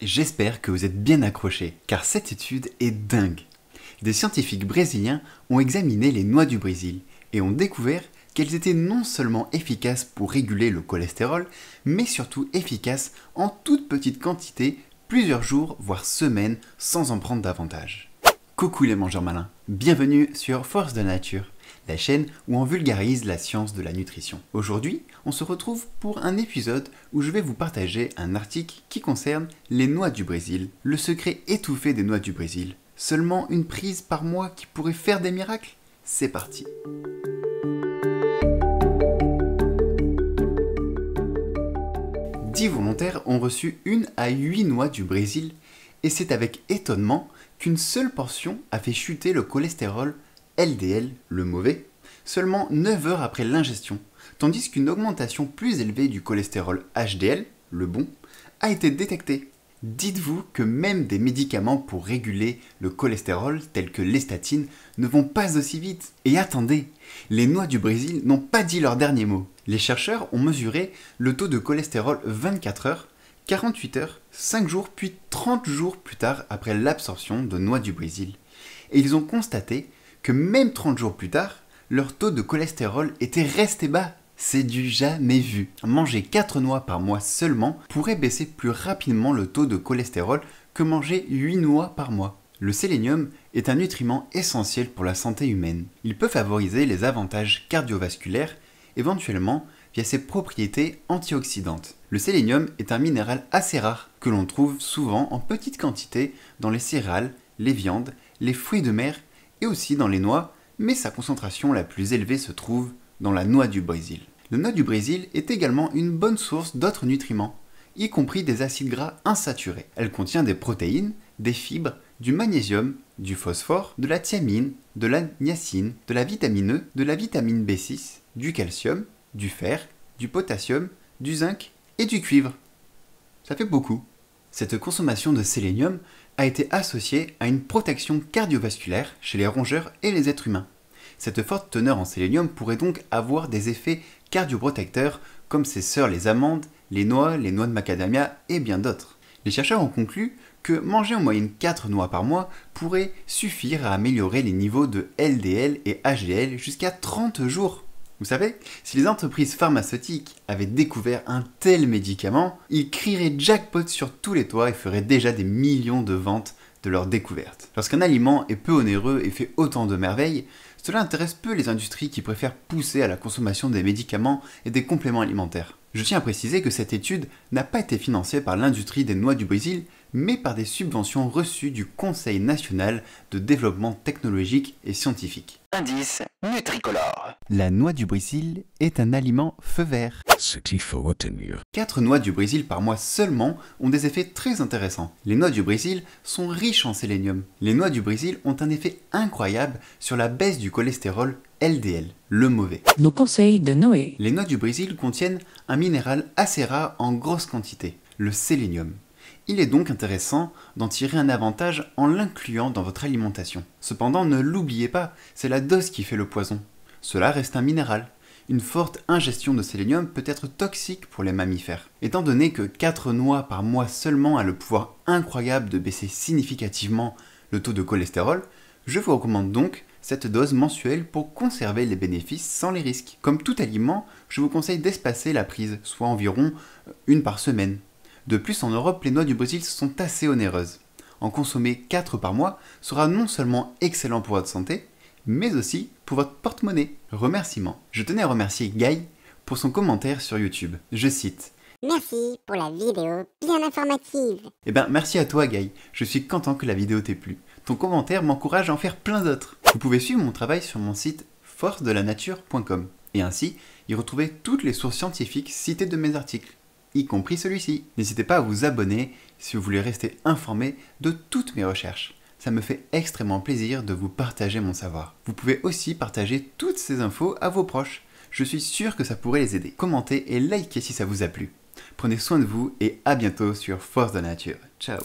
J'espère que vous êtes bien accrochés, car cette étude est dingue. Des scientifiques brésiliens ont examiné les noix du Brésil et ont découvert qu'elles étaient non seulement efficaces pour réguler le cholestérol, mais surtout efficaces en toute petite quantité, plusieurs jours, voire semaines, sans en prendre davantage. Coucou les mangeurs malins, bienvenue sur Force de Nature, la chaîne où on vulgarise la science de la nutrition. Aujourd'hui, on se retrouve pour un épisode où je vais vous partager un article qui concerne les noix du Brésil, le secret étouffé des noix du Brésil. Seulement une prise par mois qui pourrait faire des miracles C'est parti Dix volontaires ont reçu une à huit noix du Brésil, et c'est avec étonnement qu'une seule portion a fait chuter le cholestérol LDL, le mauvais, seulement 9 heures après l'ingestion tandis qu'une augmentation plus élevée du cholestérol HDL, le bon, a été détectée. Dites-vous que même des médicaments pour réguler le cholestérol tels que l'estatine, ne vont pas aussi vite. Et attendez, les noix du Brésil n'ont pas dit leur dernier mot. Les chercheurs ont mesuré le taux de cholestérol 24 heures 48 heures, 5 jours, puis 30 jours plus tard après l'absorption de noix du Brésil. Et ils ont constaté que même 30 jours plus tard, leur taux de cholestérol était resté bas c'est du jamais vu. Manger 4 noix par mois seulement pourrait baisser plus rapidement le taux de cholestérol que manger 8 noix par mois. Le sélénium est un nutriment essentiel pour la santé humaine. Il peut favoriser les avantages cardiovasculaires, éventuellement via ses propriétés antioxydantes. Le sélénium est un minéral assez rare que l'on trouve souvent en petite quantité dans les céréales, les viandes, les fruits de mer et aussi dans les noix, mais sa concentration la plus élevée se trouve dans la noix du Brésil. La noix du Brésil est également une bonne source d'autres nutriments, y compris des acides gras insaturés. Elle contient des protéines, des fibres, du magnésium, du phosphore, de la thiamine, de la niacine, de la vitamine E, de la vitamine B6, du calcium, du fer, du potassium, du zinc et du cuivre. Ça fait beaucoup. Cette consommation de sélénium a été associée à une protection cardiovasculaire chez les rongeurs et les êtres humains. Cette forte teneur en sélénium pourrait donc avoir des effets cardioprotecteurs comme ses sœurs les amandes, les noix, les noix de macadamia et bien d'autres. Les chercheurs ont conclu que manger en moyenne 4 noix par mois pourrait suffire à améliorer les niveaux de LDL et HDL jusqu'à 30 jours. Vous savez, si les entreprises pharmaceutiques avaient découvert un tel médicament, ils crieraient jackpot sur tous les toits et feraient déjà des millions de ventes de leur découverte. Lorsqu'un aliment est peu onéreux et fait autant de merveilles, cela intéresse peu les industries qui préfèrent pousser à la consommation des médicaments et des compléments alimentaires. Je tiens à préciser que cette étude n'a pas été financée par l'industrie des noix du Brésil, mais par des subventions reçues du Conseil national de développement technologique et scientifique. Indice Nutricolore. La noix du Brésil est un aliment feu vert. Ce qu'il faut retenir. 4 noix du Brésil par mois seulement ont des effets très intéressants. Les noix du Brésil sont riches en sélénium. Les noix du Brésil ont un effet incroyable sur la baisse du cholestérol LDL, le mauvais. Nos conseils de Noé. Les noix du Brésil contiennent un minéral assez rare en grosse quantité, le sélénium. Il est donc intéressant d'en tirer un avantage en l'incluant dans votre alimentation. Cependant, ne l'oubliez pas, c'est la dose qui fait le poison. Cela reste un minéral. Une forte ingestion de sélénium peut être toxique pour les mammifères. Étant donné que 4 noix par mois seulement a le pouvoir incroyable de baisser significativement le taux de cholestérol, je vous recommande donc cette dose mensuelle pour conserver les bénéfices sans les risques. Comme tout aliment, je vous conseille d'espacer la prise, soit environ euh, une par semaine. De plus, en Europe, les noix du Brésil sont assez onéreuses. En consommer 4 par mois sera non seulement excellent pour votre santé, mais aussi pour votre porte-monnaie. Remerciement. Je tenais à remercier Guy pour son commentaire sur YouTube. Je cite Merci pour la vidéo bien informative. Eh ben merci à toi Guy, je suis content que la vidéo t'ait plu. Ton commentaire m'encourage à en faire plein d'autres. Vous pouvez suivre mon travail sur mon site forcedelanature.com et ainsi y retrouver toutes les sources scientifiques citées de mes articles y compris celui-ci. N'hésitez pas à vous abonner si vous voulez rester informé de toutes mes recherches. Ça me fait extrêmement plaisir de vous partager mon savoir. Vous pouvez aussi partager toutes ces infos à vos proches. Je suis sûr que ça pourrait les aider. Commentez et likez si ça vous a plu. Prenez soin de vous et à bientôt sur Force de la Nature. Ciao